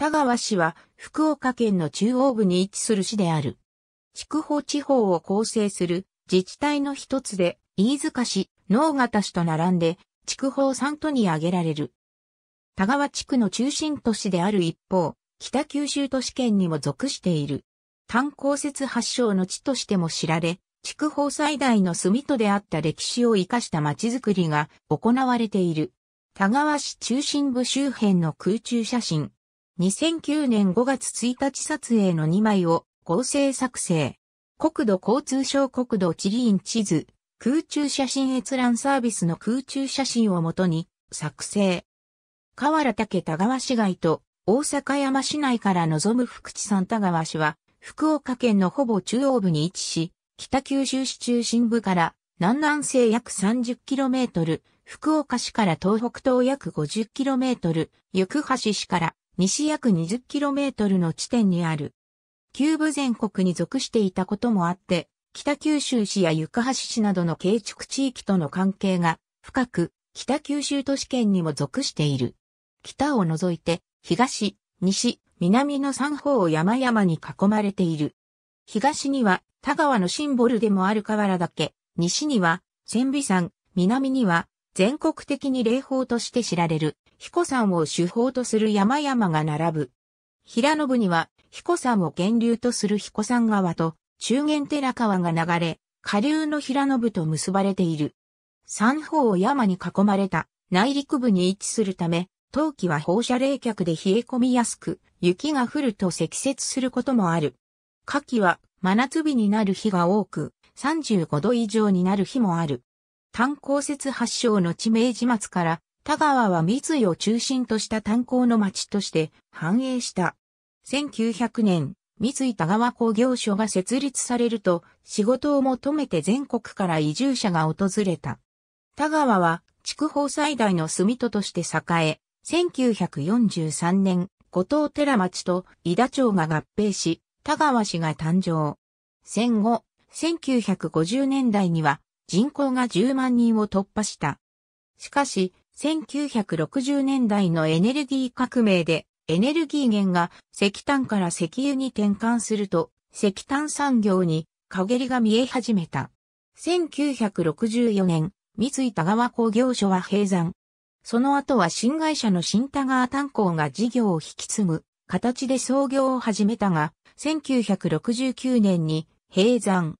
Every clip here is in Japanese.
田川市は福岡県の中央部に位置する市である。筑豊地方を構成する自治体の一つで、飯塚市、能形市と並んで、筑豊三都に挙げられる。田川地区の中心都市である一方、北九州都市圏にも属している。炭鉱節発祥の地としても知られ、筑豊最大の住都であった歴史を生かした街づくりが行われている。田川市中心部周辺の空中写真。2009年5月1日撮影の2枚を合成作成。国土交通省国土地理院地図、空中写真閲覧サービスの空中写真をもとに作成。河原竹田川市街と大阪山市内から望む福地三田川市は福岡県のほぼ中央部に位置し、北九州市中心部から南南西約 30km、福岡市から東北東約 50km、行橋市から西約 20km の地点にある。旧部全国に属していたこともあって、北九州市や床橋市などの建築地域との関係が深く、北九州都市圏にも属している。北を除いて、東、西、南の三方を山々に囲まれている。東には田川のシンボルでもある河原岳、西には千尾山、南には全国的に霊峰として知られる彦山を主砲とする山々が並ぶ。平野部には、彦山を源流とする彦山川と、中元寺川が流れ、下流の平野部と結ばれている。三方を山に囲まれた内陸部に位置するため、冬季は放射冷却で冷え込みやすく、雪が降ると積雪することもある。夏季は真夏日になる日が多く、35度以上になる日もある。炭鉱節発祥の地明治末から田川は三井を中心とした炭鉱の町として繁栄した。1900年、三井田川工業所が設立されると、仕事を求めて全国から移住者が訪れた。田川は、筑豊最大の住人として栄え、1943年、五島寺町と伊田町が合併し、田川市が誕生。戦後、1950年代には人口が10万人を突破した。しかし、1960年代のエネルギー革命で、エネルギー源が石炭から石油に転換すると、石炭産業に陰りが見え始めた。1964年、三井田川工業所は閉山。その後は新会社の新田川炭鉱が事業を引き継ぐ形で創業を始めたが、1969年に閉山。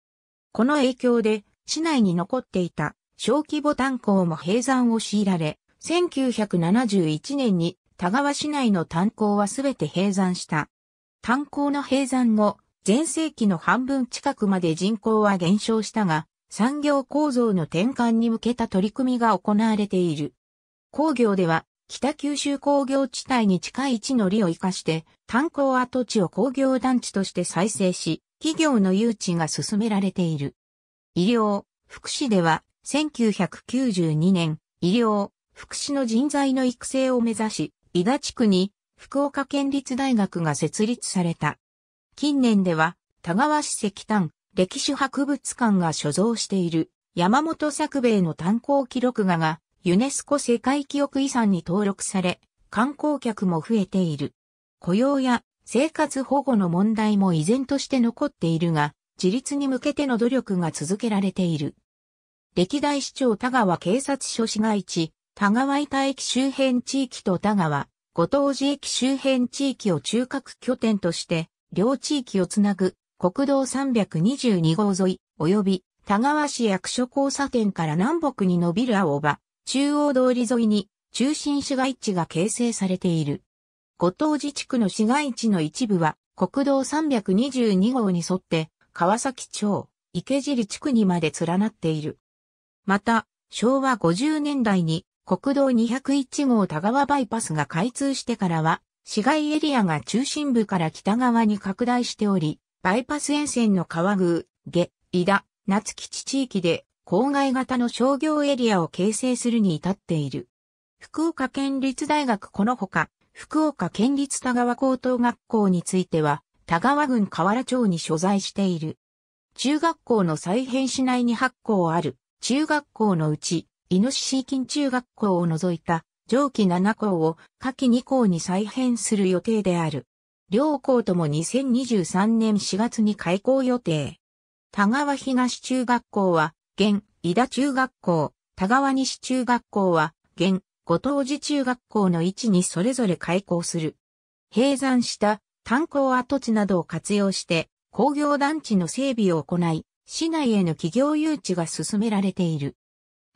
この影響で市内に残っていた小規模炭鉱も閉山を強いられ、1971年に田川市内の炭鉱はすべて閉山した。炭鉱の閉山後、前世紀の半分近くまで人口は減少したが、産業構造の転換に向けた取り組みが行われている。工業では、北九州工業地帯に近い地の利を生かして、炭鉱跡地を工業団地として再生し、企業の誘致が進められている。医療、福祉では、1992年、医療、福祉の人材の育成を目指し、伊賀地区に福岡県立大学が設立された。近年では、田川市石炭歴史博物館が所蔵している山本作兵衛の炭鉱記録画がユネスコ世界記憶遺産に登録され、観光客も増えている。雇用や生活保護の問題も依然として残っているが、自立に向けての努力が続けられている。歴代市長田川警察署市街地、田川板駅周辺地域と田川、後藤寺駅周辺地域を中核拠点として、両地域をつなぐ国道322号沿い、及び田川市役所交差点から南北に伸びる青葉、中央通り沿いに中心市街地が形成されている。五島寺地区の市街地の一部は国道322号に沿って川崎町、池尻地区にまで連なっている。また、昭和50年代に国道201号田川バイパスが開通してからは、市街エリアが中心部から北側に拡大しており、バイパス沿線の川宮、下、井田、夏吉地域で郊外型の商業エリアを形成するに至っている。福岡県立大学このほか、福岡県立田川高等学校については、田川郡河原町に所在している。中学校の再編市内に8校ある、中学校のうち、イノシシ近中学校を除いた上記7校を下記2校に再編する予定である。両校とも2023年4月に開校予定。田川東中学校は、現、伊田中学校、田川西中学校は、現、五島寺中学校の位置にそれぞれ開校する。閉山した炭鉱跡地などを活用して、工業団地の整備を行い、市内への企業誘致が進められている。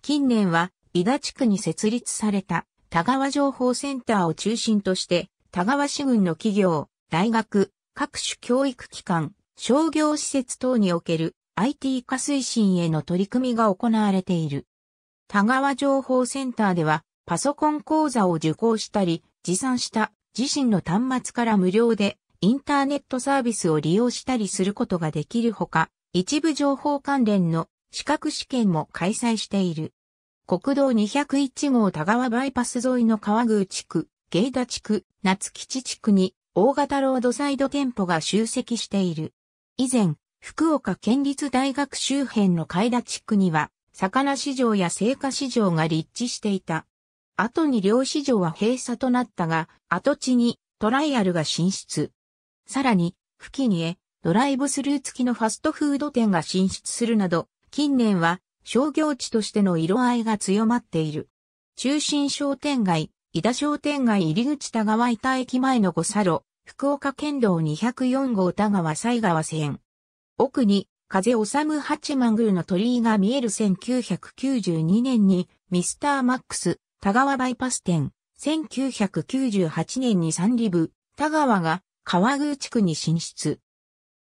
近年は、伊賀地区に設立された、田川情報センターを中心として、田川市郡の企業、大学、各種教育機関、商業施設等における IT 化推進への取り組みが行われている。田川情報センターでは、パソコン講座を受講したり、持参した自身の端末から無料でインターネットサービスを利用したりすることができるほか、一部情報関連の資格試験も開催している。国道201号田川バイパス沿いの川宮地区、芸田地区、夏吉地区に大型ロードサイド店舗が集積している。以前、福岡県立大学周辺の海田地区には、魚市場や青果市場が立地していた。後に漁市場は閉鎖となったが、跡地にトライアルが進出。さらに、付近へドライブスルー付きのファストフード店が進出するなど、近年は商業地としての色合いが強まっている。中心商店街、井田商店街入口田川伊田駅前の五差路、福岡県道204号田川西川線。奥に、風治八幡宮の鳥居が見える1992年に、ミスターマックス、田川バイパス店、1998年に三里部、田川が川宮地区に進出。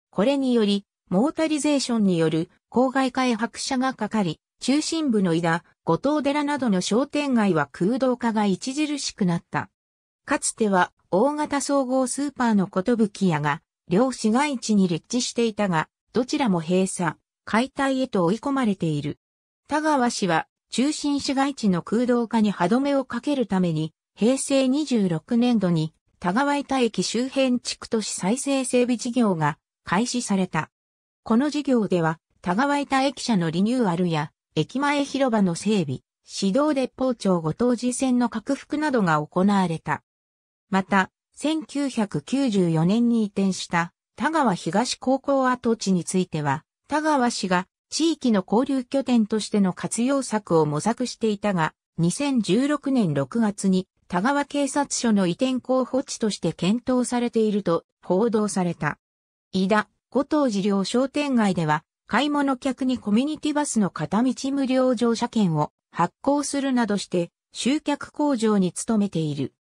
これにより、モータリゼーションによる郊外開白車がかかり、中心部の井田、五島寺などの商店街は空洞化が著しくなった。かつては大型総合スーパーのことぶき屋が両市街地に立地していたが、どちらも閉鎖、解体へと追い込まれている。田川市は中心市街地の空洞化に歯止めをかけるために、平成26年度に田川板駅周辺地区都市再生整備事業が開始された。この事業では田川板駅舎のリニューアルや、駅前広場の整備、指導列砲町ご当時線の拡幅などが行われた。また、1994年に移転した田川東高校跡地については、田川市が地域の交流拠点としての活用策を模索していたが、2016年6月に田川警察署の移転候補地として検討されていると報道された。井田、五藤寺両商店街では買い物客にコミュニティバスの片道無料乗車券を発行するなどして、集客工場に努めている。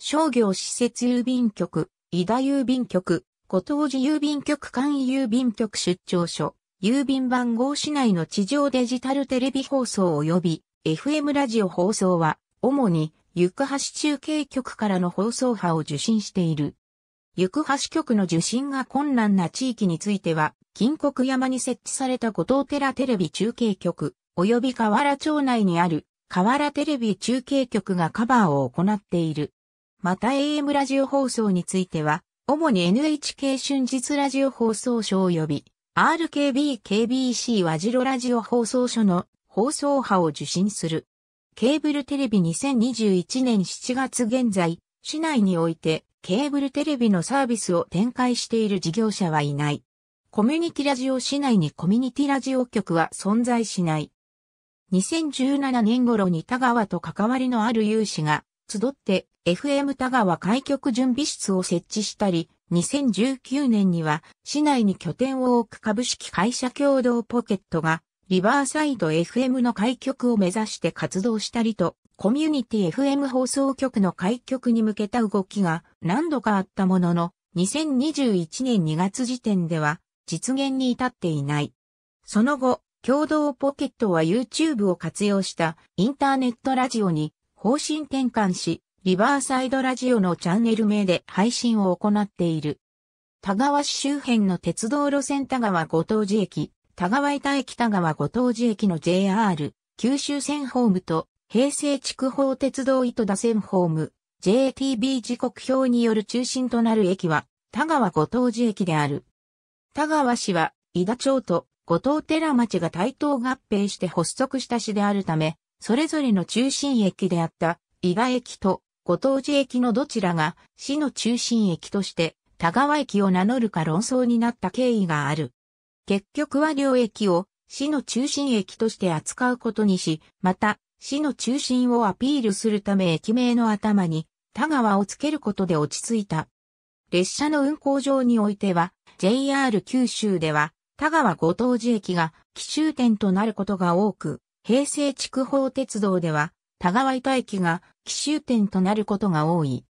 商業施設郵便局、伊田郵便局、ご当時郵便局簡易郵便局出張所、郵便番号市内の地上デジタルテレビ放送及び FM ラジオ放送は、主に、行く中継局からの放送波を受信している。行く局の受信が困難な地域については、金国山に設置された五島寺テレビ中継局、及び河原町内にある河原テレビ中継局がカバーを行っている。また AM ラジオ放送については、主に NHK 春日ラジオ放送所及び RKBKBC 和白ラジオ放送所の放送波を受信する。ケーブルテレビ2021年7月現在、市内においてケーブルテレビのサービスを展開している事業者はいない。コミュニティラジオ市内にコミュニティラジオ局は存在しない。2017年頃に田川と関わりのある有志が集って FM 田川開局準備室を設置したり、2019年には市内に拠点を置く株式会社共同ポケットがリバーサイド FM の開局を目指して活動したりと、コミュニティ FM 放送局の開局に向けた動きが何度かあったものの、2021年2月時点では実現に至っていない。その後、共同ポケットは YouTube を活用したインターネットラジオに方針転換し、リバーサイドラジオのチャンネル名で配信を行っている。田川市周辺の鉄道路線田川ご当寺駅、田川板駅田川ご当寺駅の JR、九州線ホームと平成筑豊鉄道糸田線ホーム、JTB 時刻表による中心となる駅は、田川ご当寺駅である。田川氏は、伊田町と後藤寺町が対等合併して発足した市であるため、それぞれの中心駅であった伊賀駅と後藤寺駅のどちらが市の中心駅として田川駅を名乗るか論争になった経緯がある。結局は両駅を市の中心駅として扱うことにし、また市の中心をアピールするため駅名の頭に田川をつけることで落ち着いた。列車の運行上においては、JR 九州では、田川ご当寺駅が奇襲点となることが多く、平成筑豊鉄道では、田川板駅が奇襲点となることが多い。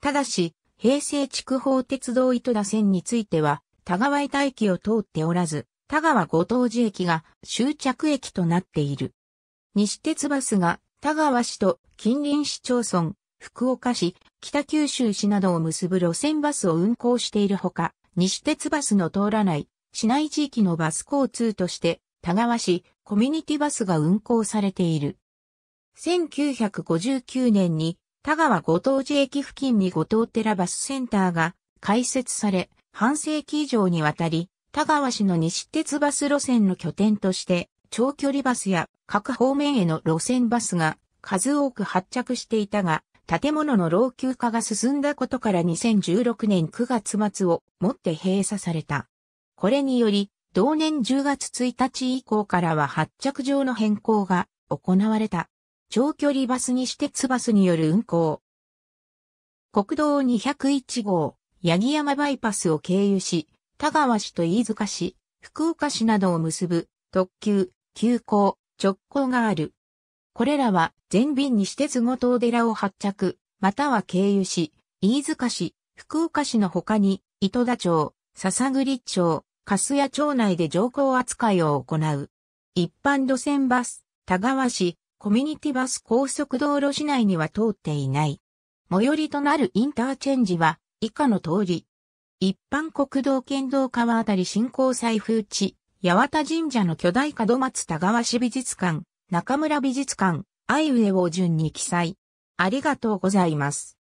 ただし、平成筑豊鉄道糸田線については、田川板駅を通っておらず、田川ご当寺駅が終着駅となっている。西鉄バスが田川市と近隣市町村、福岡市、北九州市などを結ぶ路線バスを運行しているほか、西鉄バスの通らない市内地域のバス交通として田川市コミュニティバスが運行されている。1959年に田川五島寺駅付近に五島寺バスセンターが開設され、半世紀以上にわたり、田川市の西鉄バス路線の拠点として、長距離バスや各方面への路線バスが数多く発着していたが、建物の老朽化が進んだことから2016年9月末をもって閉鎖された。これにより、同年10月1日以降からは発着場の変更が行われた。長距離バスにて鉄バスによる運行。国道201号、八木山バイパスを経由し、田川市と飯塚市、福岡市などを結ぶ特急、急行、直行がある。これらは全便にて鉄後藤寺を発着、または経由し、飯塚市、福岡市の他に、糸田町、笹栗町、粕谷町内で乗降扱いを行う。一般路線バス、田川市、コミュニティバス高速道路市内には通っていない。最寄りとなるインターチェンジは、以下の通り。一般国道県道川あたり新興再風地、八幡神社の巨大門松田川市美術館、中村美術館、アイウェを順に記載。ありがとうございます。